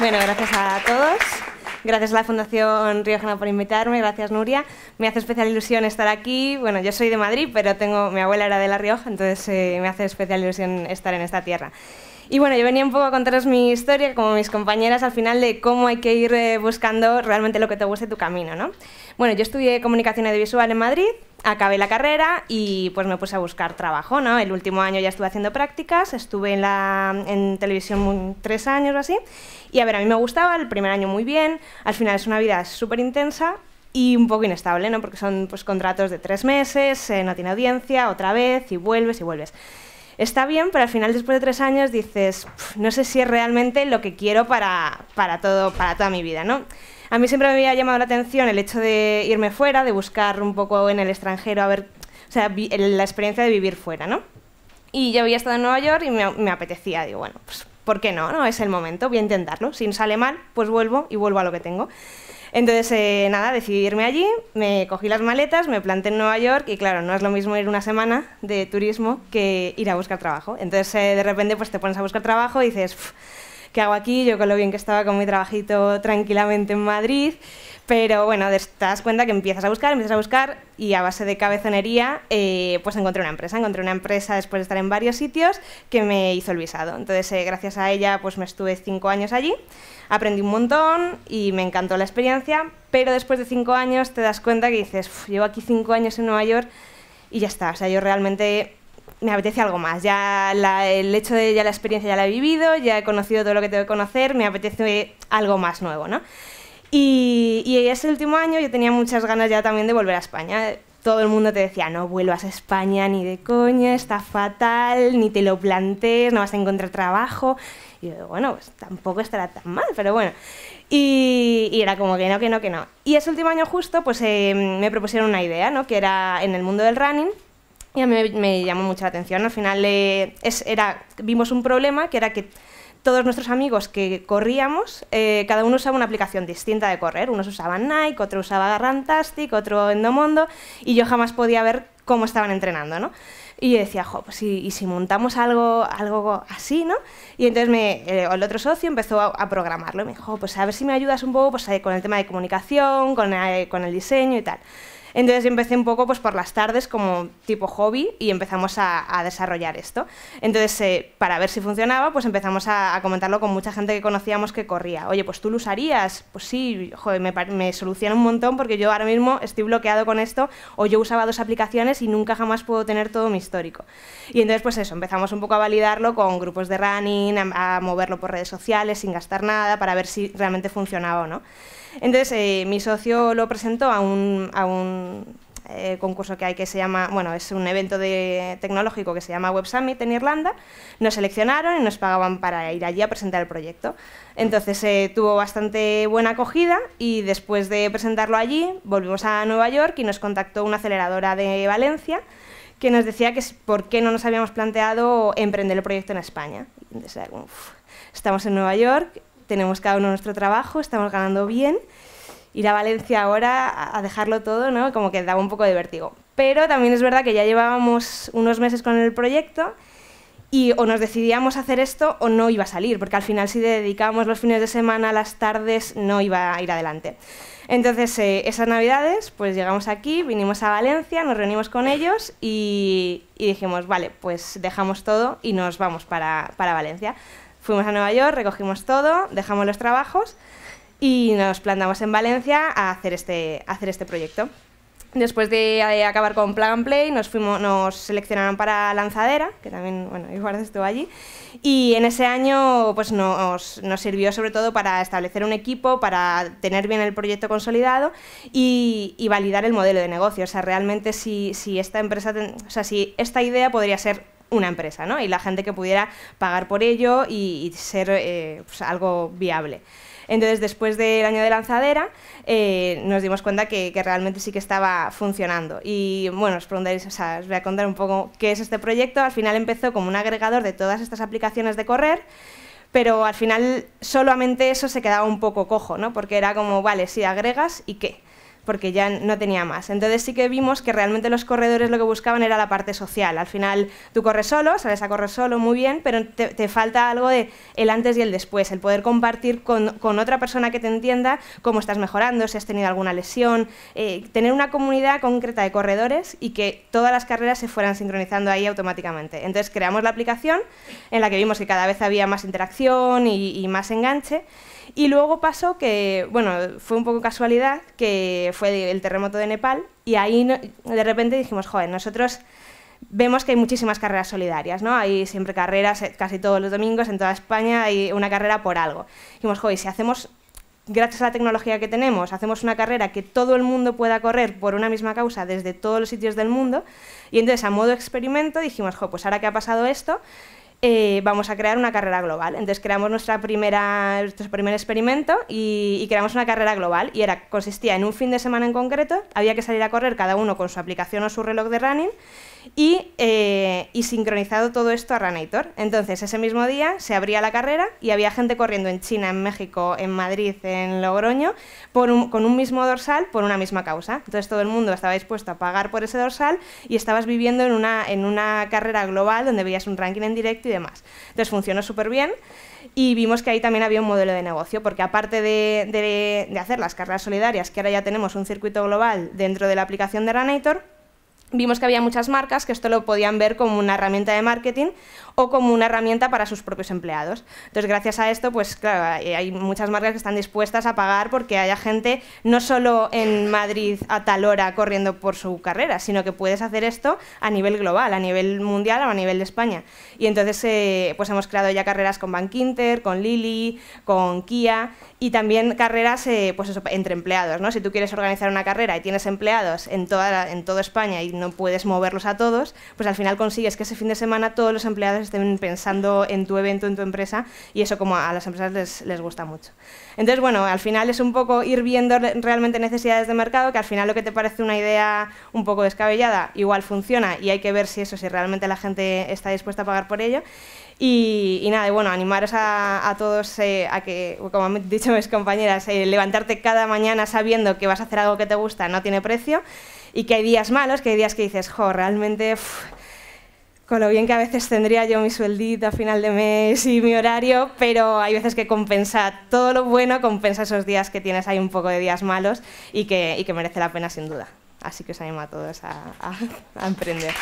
Bueno, gracias a todos. Gracias a la Fundación Riojana por invitarme, gracias Nuria. Me hace especial ilusión estar aquí. Bueno, yo soy de Madrid, pero tengo mi abuela era de La Rioja, entonces eh, me hace especial ilusión estar en esta tierra. Y bueno, yo venía un poco a contaros mi historia, como mis compañeras, al final de cómo hay que ir eh, buscando realmente lo que te guste tu camino, ¿no? Bueno, yo estudié comunicación audiovisual en Madrid, acabé la carrera y pues me puse a buscar trabajo, ¿no? El último año ya estuve haciendo prácticas, estuve en, televisión tres años o así, y a ver, a mí me gustaba, el primer año muy bien, al final es una vida súper intensa y un poco inestable, ¿no? Porque son pues contratos de tres meses, eh, no tiene audiencia, otra vez, y vuelves y vuelves. Está bien, pero al final después de tres años dices, no sé si es realmente lo que quiero para, para, todo, para toda mi vida, ¿no? A mí siempre me había llamado la atención el hecho de irme fuera, de buscar un poco en el extranjero, a ver, la experiencia de vivir fuera, ¿no? Y yo había estado en Nueva York y me, apetecía, digo, bueno, pues ¿por qué no? No es el momento, voy a intentarlo. Si sale mal, pues vuelvo y vuelvo a lo que tengo. Entonces, eh, nada, decidí irme allí, me cogí las maletas, me planté en Nueva York y claro, no es lo mismo ir una semana de turismo que ir a buscar trabajo. Entonces, eh, de repente, pues te pones a buscar trabajo y dices, ¿qué hago aquí? Yo con lo bien que estaba con mi trabajito tranquilamente en Madrid. Pero bueno, te das cuenta que empiezas a buscar, empiezas a buscar y a base de cabezonería, eh, pues encontré una empresa. Encontré una empresa después de estar en varios sitios que me hizo el visado. Entonces, eh, gracias a ella, pues me estuve cinco años allí, aprendí un montón y me encantó la experiencia. Pero después de cinco años te das cuenta que dices, llevo aquí cinco años en Nueva York y ya está. O sea, yo realmente me apetece algo más. Ya la, el hecho de ya la experiencia ya la he vivido, ya he conocido todo lo que tengo que conocer, me apetece algo más nuevo, ¿no? Y, ese último año yo tenía muchas ganas ya también de volver a España. Todo el mundo te decía, no vuelvas a España ni de coña, está fatal, ni te lo plantees, no vas a encontrar trabajo. Y yo, bueno, pues tampoco estará tan mal, pero bueno. Y, era como que no, que no, que no. Y ese último año justo, pues eh, me propusieron una idea, ¿no? Que era en el mundo del running, y a mí me, llamó llamó mucha atención. Al final eh, era, vimos un problema que era que todos nuestros amigos que corríamos, eh, cada uno usaba una aplicación distinta de correr. Unos usaban Nike, otro usaba Runtastic, otro Endomondo, y yo jamás podía ver cómo estaban entrenando, ¿no? Y yo decía, jo, pues y, si montamos algo, algo así, ¿no? Y entonces eh, el otro socio empezó a, programarlo. Y me dijo, pues a ver si me ayudas un poco pues, con el tema de comunicación, con con el diseño y tal. Entonces empecé un poco pues, por las tardes como tipo hobby y empezamos a, desarrollar esto. Entonces, eh, para ver si funcionaba, pues empezamos a, comentarlo con mucha gente que conocíamos que corría. Oye, pues tú lo usarías. Pues sí, me, soluciona un montón porque yo ahora mismo estoy bloqueado con esto o yo usaba dos aplicaciones y nunca jamás puedo tener todo mi histórico. Y entonces, pues eso, empezamos un poco a validarlo con grupos de running, a moverlo por redes sociales sin gastar nada para ver si realmente funcionaba o no. Entonces, eh, mi socio lo presentó a un, eh, concurso que hay que se llama, bueno, es un evento de, tecnológico que se llama Web Summit en Irlanda. Nos seleccionaron y nos pagaban para ir allí a presentar el proyecto. Entonces eh, tuvo bastante buena acogida y después de presentarlo allí volvimos a Nueva York y nos contactó una aceleradora de Valencia que nos decía que por qué no nos habíamos planteado emprender el proyecto en España. Entonces, estamos en Nueva York, tenemos cada uno nuestro trabajo, estamos ganando bien. Ir a Valencia ahora a dejarlo todo, ¿no? Como que daba un poco de vértigo. Pero también es verdad que ya llevábamos unos meses con el proyecto y o nos decidíamos hacer esto o no iba a salir, porque al final si dedicábamos los fines de semana a las tardes no iba a ir adelante. Entonces eh, esas navidades pues llegamos aquí, vinimos a Valencia, nos reunimos con ellos y, y dijimos, vale, pues dejamos todo y nos vamos para, para Valencia. Fuimos a Nueva York, recogimos todo, dejamos los trabajos y nos plantamos en Valencia a hacer este, hacer este proyecto. Después de eh, acabar con Plan Play, nos, fuimos, nos seleccionaron para Lanzadera, que también, bueno, igual estuvo allí. Y en ese año pues nos, nos, sirvió sobre todo para establecer un equipo, para tener bien el proyecto consolidado y, validar el modelo de negocio. O sea, realmente si, si esta empresa, o sea, si esta idea podría ser una empresa, ¿no? Y la gente que pudiera pagar por ello y, ser eh, pues, algo viable. Entonces, después del año de lanzadera, eh, nos dimos cuenta que, realmente sí que estaba funcionando. Y bueno, os preguntaréis, os voy a contar un poco qué es este proyecto. Al final empezó como un agregador de todas estas aplicaciones de correr. Pero al final solamente eso se quedaba un poco cojo, ¿no? Porque era como, vale, si agregas y qué porque ya no tenía más. Entonces sí que vimos que realmente los corredores lo que buscaban era la parte social. Al final tú corres solo, sales a correr solo, muy bien, pero te, falta algo de el antes y el después, el poder compartir con, otra persona que te entienda cómo estás mejorando, si has tenido alguna lesión, eh, tener una comunidad concreta de corredores y que todas las carreras se fueran sincronizando ahí automáticamente. Entonces creamos la aplicación en la que vimos que cada vez había más interacción y más enganche. Y luego pasó que, bueno, fue un poco casualidad, que fue el terremoto de Nepal y ahí de repente dijimos, joder, nosotros vemos que hay muchísimas carreras solidarias, ¿no? Hay siempre carreras eh, casi todos los domingos en toda España, hay una carrera por algo. Dijimos, joder, si hacemos, gracias a la tecnología que tenemos, hacemos una carrera que todo el mundo pueda correr por una misma causa desde todos los sitios del mundo, y entonces a modo experimento dijimos, joder, pues ahora que ha pasado esto, eh, vamos a crear una carrera global. Entonces creamos nuestra primera, nuestro primer experimento y, creamos una carrera global y era, consistía en un fin de semana en concreto, había que salir a correr cada uno con su aplicación o su reloj de running eh, y, sincronizado todo esto a Ranator. Entonces, ese mismo día se abría la carrera y había gente corriendo en China, en México, en Madrid, en Logroño, con un mismo dorsal por una misma causa. Entonces, todo el mundo estaba dispuesto a pagar por ese dorsal y estabas viviendo en una, carrera global donde veías un ranking en directo y demás. Entonces, funcionó súper bien y vimos que ahí también había un modelo de negocio, porque aparte de, hacer las carreras solidarias, que ahora ya tenemos un circuito global dentro de la aplicación de Ranator vimos que había muchas marcas que esto lo podían ver como una herramienta de marketing o como una herramienta para sus propios empleados. Entonces, gracias a esto, pues claro, hay muchas marcas que están dispuestas a pagar porque haya gente no solo en Madrid a tal hora corriendo por su carrera, sino que puedes hacer esto a nivel global, a nivel mundial o a nivel de España. Y entonces, eh, pues hemos creado ya carreras con Bank Inter, con Lili, con Kia y también carreras eh, pues eso, entre empleados. ¿no? Si tú quieres organizar una carrera y tienes empleados en toda, en toda España y no puedes moverlos a todos, pues al final consigues que ese fin de semana todos los empleados estén pensando en tu evento, en tu empresa, y eso como a, las empresas les, gusta mucho. Entonces, bueno, al final es un poco ir viendo realmente necesidades de mercado, que al final lo que te parece una idea un poco descabellada, igual funciona y hay que ver si eso, si realmente la gente está dispuesta a pagar por ello. Y, nada, bueno, animaros a, todos eh, a que, como han dicho mis compañeras, eh, levantarte cada mañana sabiendo que vas a hacer algo que te gusta no tiene precio y que hay días malos, que hay días que dices, jo, realmente... con lo bien que a veces tendría yo mi sueldito a final de mes y mi horario, pero hay veces que compensa todo lo bueno, compensa esos días que tienes ahí un poco de días malos y que, y que merece la pena sin duda. Así que os animo a todos a, a emprender.